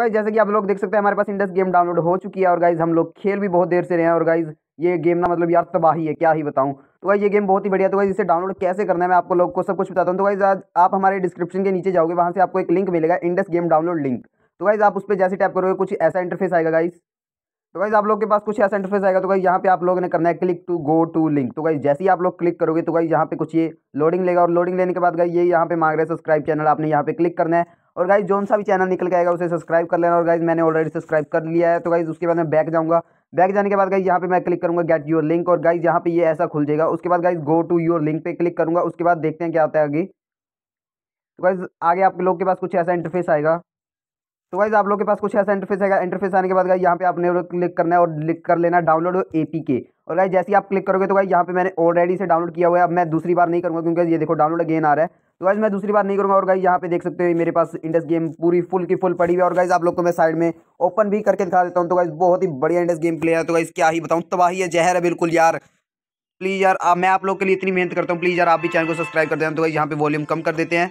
guys जैसे कि आप लोग देख सकते हैं हमारे पास इंडस गेम डाउनलोड हो चुकी है और गाइज हम लोग खेल भी बहुत देर से रहे हैं और गाइज ये गेम ना मतलब यार तबाही है क्या ही बताऊं तो भाई ये गेम बहुत ही बढ़िया तो भाई इसे डाउनलोड कैसे करना है मैं आपको लोग को सब कुछ बताता हूँ तो गाइज आज आप हमारे डिस्क्रिप्शन के नीचे जाओगे वहाँ से आपको एक लिंक मिलेगा इंडस गेम डाउनलोड लिंक तो गाइज आप उस पर जैसे टैप करोगे कुछ ऐसा इंटरफेस आएगा गाइज तो गाइज आप लोग के पास कुछ ऐसा इंटरफेस आएगा तो भाई यहाँ पे आप लोगों ने करना है click to go to link तो गाइज जैसे ही आप लोग क्लिक करोगे तो गाइज यहाँ पे कुछ ये लोडिंग लेगा और लोडिंग लेने के बाद गाइज ये यहाँ पे मांग रहे हैं सब्सक्राइब चैनल आपने यहाँ पे क्लिक करना है और गाइज जोन सा भी चैनल निकल के आएगा उसे सब्सक्राइब कर लेना और गाइज मैंने ऑलरेडी सब्सक्राइब कर लिया है तो गाइज उसके बाद मैं बैक जाऊँगा बैक जाने के बाद गाइज यहाँ पे मैं क्लिक करूँगा गेट योर लिंक और गाइज यहाँ पे ये ऐसा खुल जाएगा उसके बाद guys go to your link पे क्लिक करूँगा उसके बाद देखते हैं क्या आता है आगे तो गाइज आगे आप लोग के पास कुछ ऐसा इंटरफेस आएगा तो गाइज आप लोग के पास कुछ ऐसा इंटरफेस आएगा इंटरफेस आने के बाद गाइज यहाँ पे आपने क्लिक करना है और क्लिक कर लेना डाउनलोड ए पी के और गाइज जैसे ही आप क्लिक करोगे तो गाइज यहाँ पे मैंने ऑलरेडी से डाउनलोड किया हुआ है अब मैं दूसरी बार नहीं करूँगा क्योंकि ये देखो डाउनलोड अगेन आ रहा है तो गाइज मैं दूसरी बात नहीं करूँगा और गाइज यहाँ पे देख सकते हो मेरे पास इंडस गेम पूरी फुल की फुल पड़ी हुई है और गाइज आप लोग को मैं साइड में ओपन भी करके दिखा देता हूँ तो गाइज बहुत ही बढ़िया इंडस गेम प्लेयर है तो गाइज क्या ही बताऊँ तबाही है जहर है बिल्कुल यार प्लीज़ यार आ, मैं आप लोग के लिए इतनी मेहनत करता हूँ प्लीज़ यार आप भी चैनल को सब्सक्राइब कर देना तो गाइज यहाँ पे वॉल्यूम कम कर देते हैं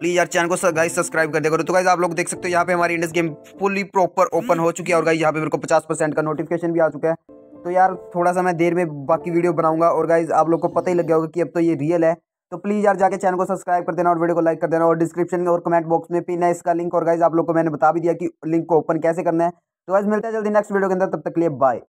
प्लीज़ यार चैनल को गाइज सब्सक्राइब कर देगा तो गाइज आप लोग देख सकते हो यहाँ पे हमारी Indus game fully proper open हो चुकी है और गाइज यहाँ पे मेरे को पचास परसेंट का नोटिफिकेशन भी आ चुका है तो यार थोड़ा सा मैं देर में बाकी वीडियो बनाऊंगा और गाइज आप लोग को पता ही लग गया होगा कि अब तो ये रियल है तो प्लीज़ यार जाके चैनल को सब्सक्राइब कर देना और वीडियो को लाइक कर देना और डिस्क्रिप्शन में और कमेंट बॉक्स में पिन है इसका लिंक और गाइज आप लोग को मैंने बता भी दिया कि लिंक को ओपन कैसे करना है तो गाइज मिलता है जल्दी नेक्स्ट वीडियो के अंदर तब तक लिए बाय